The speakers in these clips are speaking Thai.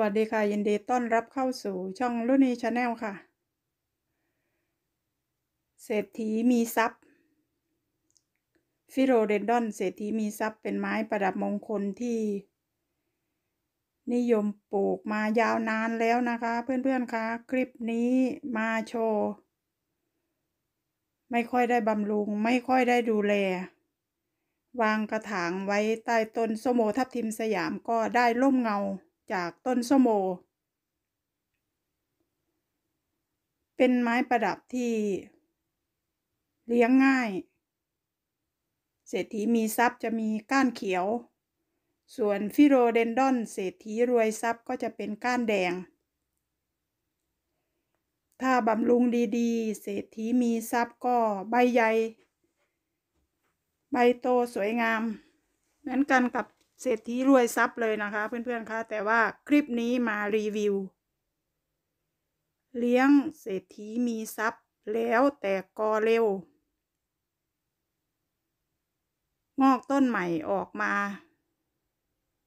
วัสดีค่ะ ยินดีต้อนรับเข้าสู่ช่องลุนีชาแนลค่ะ เศรษฐีมีทรัพย์ฟิโรเดนดอน เศรษฐีมีทรัพย์เป็นไม้ประดับมงคลที่ นิยมปลูกมายาวนานแล้วนะคะ เพื่อนๆคะคลิปนี้มาโชว์ไม่ค่อยได้บำรุง ไม่ค่อยได้ดูแล วางกระถางไว้ใต้ต้นโซโมทับทิมสยามก็ได้ร่มเงาจากต้นส้มโอเป็นไม้ประดับที่เลี้ยงง่าย เศรษฐีมีทรัพย์จะมีก้านเขียว ส่วนฟิโรเดนดอน เศรษฐีรวยทรัพย์ก็จะเป็นก้านแดง ถ้าบำรุงดีๆ เศรษฐีมีทรัพย์ก็ใบใหญ่ใบโตสวยงามเหมือนกันกับเศรษฐีรวยทรัพย์เลยนะคะเพื่อนๆคะ แต่ว่าคลิปนี้มารีวิว เลี้ยงเศรษฐีมีทรัพย์แล้วแต่กอเร็ว งอกต้นใหม่ออกมา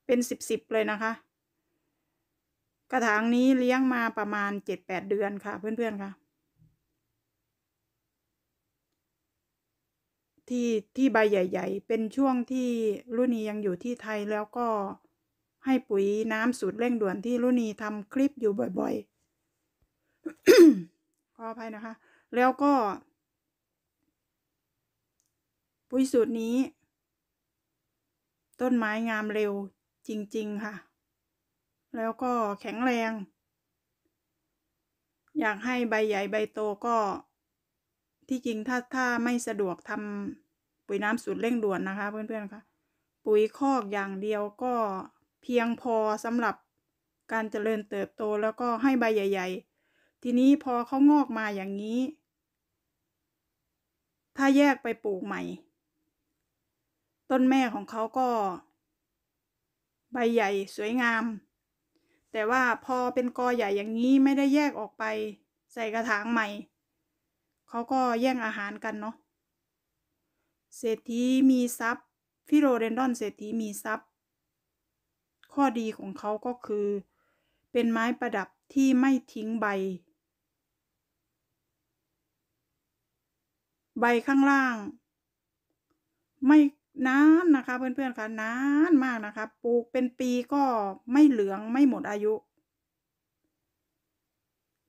เป็นสิบสิบเลยนะคะ กระถางนี้เลี้ยงมาประมาณเจ็ดแปดเดือนค่ะเพื่อนๆค่ะที่ ที่ใบใหญ่ ๆ เป็นช่วงที่ รุนียังอยู่ที่ไทยแล้วก็ให้ปุ๋ยน้ำสูตรเร่งด่วนที่รุนีทำคลิปอยู่บ่อยๆขออภัยนะคะ แล้วก็ ปุ๋ยสูตรนี้ ต้นไม้งามเร็วจริง ๆค่ะ แล้วก็แข็งแรง อยากให้ใบใหญ่ใบโตก็ที่จริงถ้าถ้าไม่สะดวกทำปุ๋ยน้ำสูตรเร่งด่วนนะคะเพื่อนๆค่ะปุ๋ยคอกอย่างเดียวก็เพียงพอสำหรับการเจริญเติบโตแล้วก็ให้ใบใหญ่ ๆ ทีนี้พอเขางอกมาอย่างนี้ ถ้าแยกไปปลูกใหม่ ต้นแม่ของเขาก็ใบใหญ่สวยงาม แต่ว่าพอเป็นกอใหญ่อย่างนี้ไม่ได้แยกออกไปใส่กระถางใหม่เขาก็แย่งอาหารกันเนาะ เศรษฐีมีทรัพย์ฟิโรเรนดอน เศรษฐีมีทรัพย์ ข้อดีของเขาก็คือเป็นไม้ประดับที่ไม่ทิ้งใบ ใบข้างล่าง ไม่นานนะคะเพื่อนๆคะนานมากนะคะ ปลูกเป็นปีก็ไม่เหลืองไม่หมดอายุ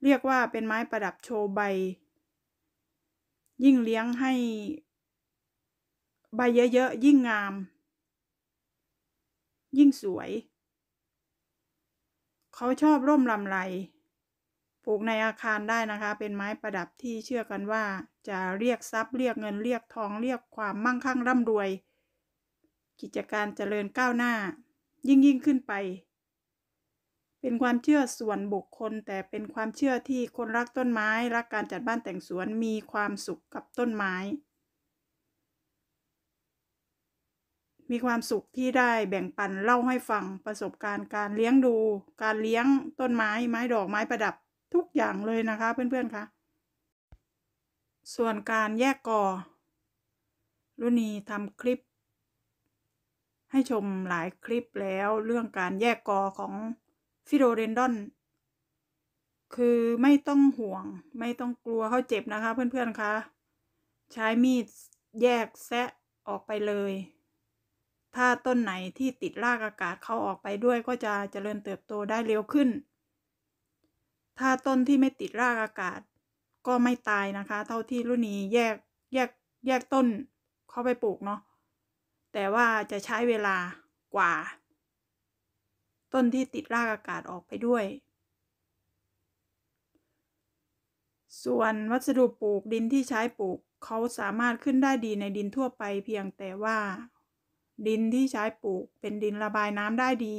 เรียกว่าเป็นไม้ประดับโชว์ใบยิ่งเลี้ยงให้ใบเยอะๆ ยิ่งงาม ยิ่งสวย เขาชอบร่มลำไรปลูกในอาคารได้นะคะ เป็นไม้ประดับที่เชื่อกันว่าจะเรียกทรัพย์เรียกเงินเรียกทองเรียกความมั่งคั่งร่ำรวย กิจการเจริญก้าวหน้า ยิ่งยิ่งขึ้นไปเป็นความเชื่อส่วนบุคคลแต่เป็นความเชื่อที่คนรักต้นไม้ รักการจัดบ้านแต่งสวนมีความสุขกับต้นไม้ มีความสุขที่ได้แบ่งปันเล่าให้ฟัง ประสบการณ์การเลี้ยงดูการเลี้ยงต้นไม้ไม้ดอกไม้ประดับทุกอย่างเลยนะคะ เพื่อนๆคะส่วนการแยกกอรุนีทำคลิป ให้ชมหลายคลิปแล้วเรื่องการแยกกอของฟิโรเรนดอน คือไม่ต้องห่วงไม่ต้องกลัวเขาเจ็บนะคะ เพื่อนๆคะใช้มีดแยกแซะออกไปเลย ถ้าต้นไหนที่ติดรากอากาศเขาออกไปด้วยก็จะเจริญเติบโตได้เร็วขึ้น ถ้าต้นที่ไม่ติดรากอากาศก็ไม่ตายนะคะ เท่าที่รุ่นนี้แยกแยกแยกต้นเข้าไปปลูกเนาะแต่ว่าจะใช้เวลากว่าต้นที่ติดรากอากาศออกไปด้วย ส่วนวัสดุปลูกดินที่ใช้ปลูกเขาสามารถขึ้นได้ดีในดินทั่วไปเพียงแต่ว่า ดินที่ใช้ปลูกเป็นดินระบายน้ำได้ดี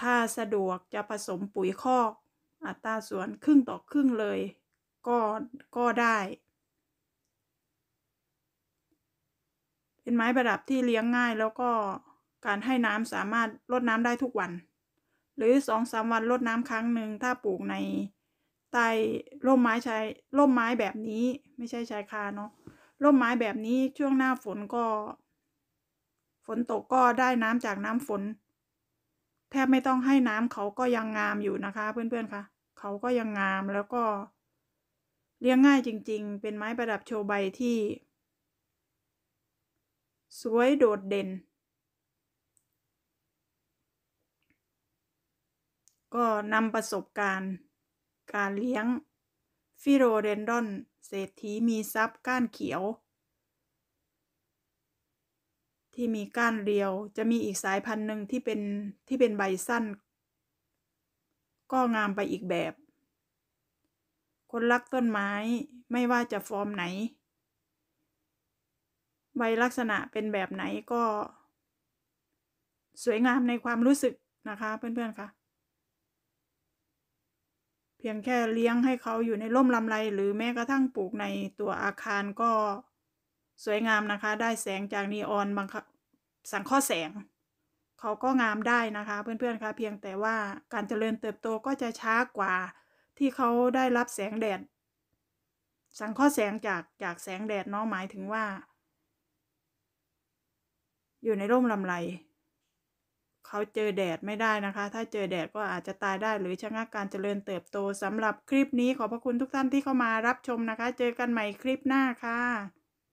ถ้าสะดวกจะผสมปุ๋ยคอกอัตราส่วนครึ่งต่อครึ่งเลยก็ก็ได้ เป็นไม้ประดับที่เลี้ยงง่ายแล้วก็การให้น้ำสามารถลดน้ำได้ทุกวัน หรือสองสามวันลดน้ำครั้งหนึ่งถ้าปลูกใน ใต้ร่มไม้ชายร่มไม้แบบนี้ไม่ใช่ชายคาเนาะร่มไม้แบบนี้ช่วงหน้าฝนก็ ฝนตกก็ได้น้ำจากน้ำฝน แทบไม่ต้องให้น้ำเขาก็ยังงามอยู่นะคะเพื่อนๆค่ะเขาก็ยังงามแล้วก็ เลี้ยงง่ายจริง ๆ เป็นไม้ประดับโชว์ใบที่ สวยโดดเด่นก็นำประสบการณ์การเลี้ยงฟิโรเรนดอนเศรษฐีมีทรัพย์ก้านเขียว ที่มีก้านเรียว จะมีอีกสายพันธุ์หนึ่งที่เป็นที่เป็นใบสั้น ก็งามไปอีกแบบ คนรักต้นไม้ไม่ว่าจะฟอร์มไหน ใบลักษณะเป็นแบบไหนก็ สวยงามในความรู้สึกนะคะเพื่อนๆค่ะพียงแค่เลี้ยงให้เขาอยู่ในร่มลำไร หรือแม้กระทั่งปลูกในตัวอาคารก็สวยงามนะคะ ได้แสงจากนีออนบางสังข้อแสง เขาก็งามได้นะคะ เพื่อนๆคะเพียงแต่ว่าการเจริญเติบโตก็จะช้ากว่าที่เขาได้รับแสงแดด สังข้อแสงจากจากแสงแดดเนาะหมายถึงว่า อยู่ในร่มลำไรเขาเจอแดดไม่ได้นะคะ ถ้าเจอแดดก็อาจจะตายได้หรือชะงักการเจริญเติบโต สำหรับคลิปนี้ขอบพระคุณทุกท่านที่เข้ามารับชมนะคะ เจอกันใหม่คลิปหน้าค่ะ